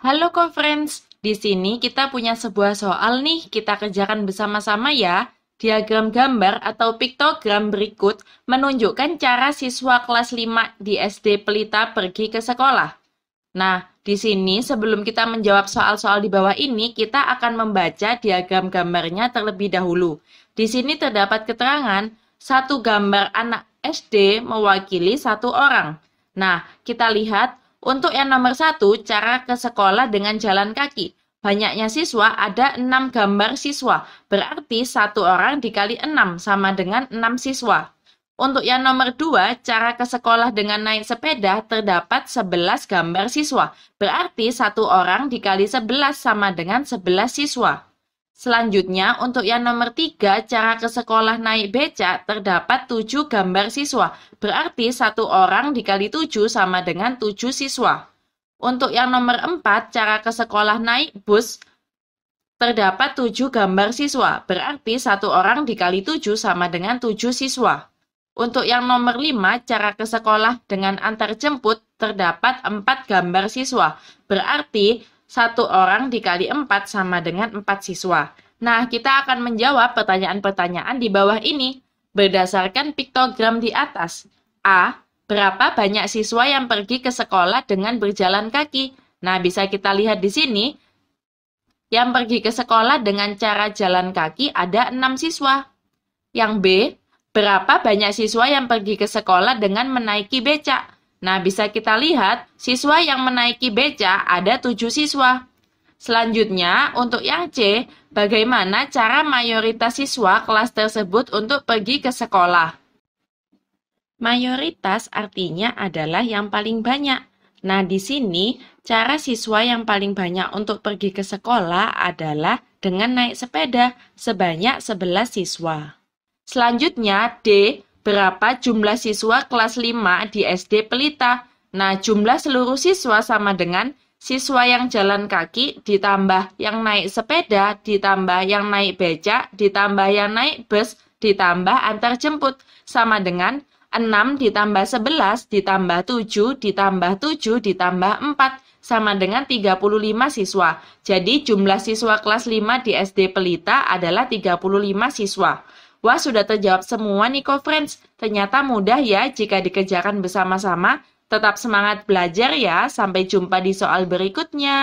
Halo conference, di sini kita punya sebuah soal nih, kita kerjakan bersama-sama ya. Diagram gambar atau piktogram berikut menunjukkan cara siswa kelas 5 di SD Pelita pergi ke sekolah. Nah, di sini sebelum kita menjawab soal-soal di bawah ini, kita akan membaca diagram gambarnya terlebih dahulu. Di sini terdapat keterangan, satu gambar anak SD mewakili satu orang. Nah, kita lihat untuk yang nomor satu, cara ke sekolah dengan jalan kaki. Banyaknya siswa ada enam gambar siswa, berarti satu orang dikali enam sama dengan enam siswa. Untuk yang nomor dua, cara ke sekolah dengan naik sepeda terdapat sebelas gambar siswa, berarti satu orang dikali sebelas sama dengan sebelas siswa. Selanjutnya, untuk yang nomor tiga cara ke sekolah naik becak terdapat tujuh gambar siswa. Berarti satu orang dikali tujuh sama dengan tujuh siswa. Untuk yang nomor empat cara ke sekolah naik bus terdapat tujuh gambar siswa. Berarti satu orang dikali tujuh sama dengan tujuh siswa. Untuk yang nomor lima cara ke sekolah dengan antar jemput terdapat empat gambar siswa. Berarti satu orang dikali 4 sama dengan 4 siswa. Nah, kita akan menjawab pertanyaan-pertanyaan di bawah ini berdasarkan piktogram di atas. A. Berapa banyak siswa yang pergi ke sekolah dengan berjalan kaki? Nah, bisa kita lihat di sini. Yang pergi ke sekolah dengan cara jalan kaki ada 6 siswa. Yang B. Berapa banyak siswa yang pergi ke sekolah dengan menaiki becak? Nah, bisa kita lihat siswa yang menaiki beca ada tujuh siswa. Selanjutnya, untuk yang C, bagaimana cara mayoritas siswa kelas tersebut untuk pergi ke sekolah? Mayoritas artinya adalah yang paling banyak. Nah, di sini cara siswa yang paling banyak untuk pergi ke sekolah adalah dengan naik sepeda sebanyak 11 siswa. Selanjutnya, D. Berapa jumlah siswa kelas 5 di SD Pelita? Nah, jumlah seluruh siswa sama dengan siswa yang jalan kaki ditambah yang naik sepeda, ditambah yang naik becak, ditambah yang naik bus, ditambah antar jemput sama dengan 6 ditambah 11 ditambah 7 ditambah 7 ditambah 4 sama dengan 35 siswa. Jadi jumlah siswa kelas 5 di SD Pelita adalah 35 siswa. Wah, sudah terjawab semua Niko Friends. Ternyata mudah ya jika dikerjakan bersama-sama. Tetap semangat belajar ya. Sampai jumpa di soal berikutnya.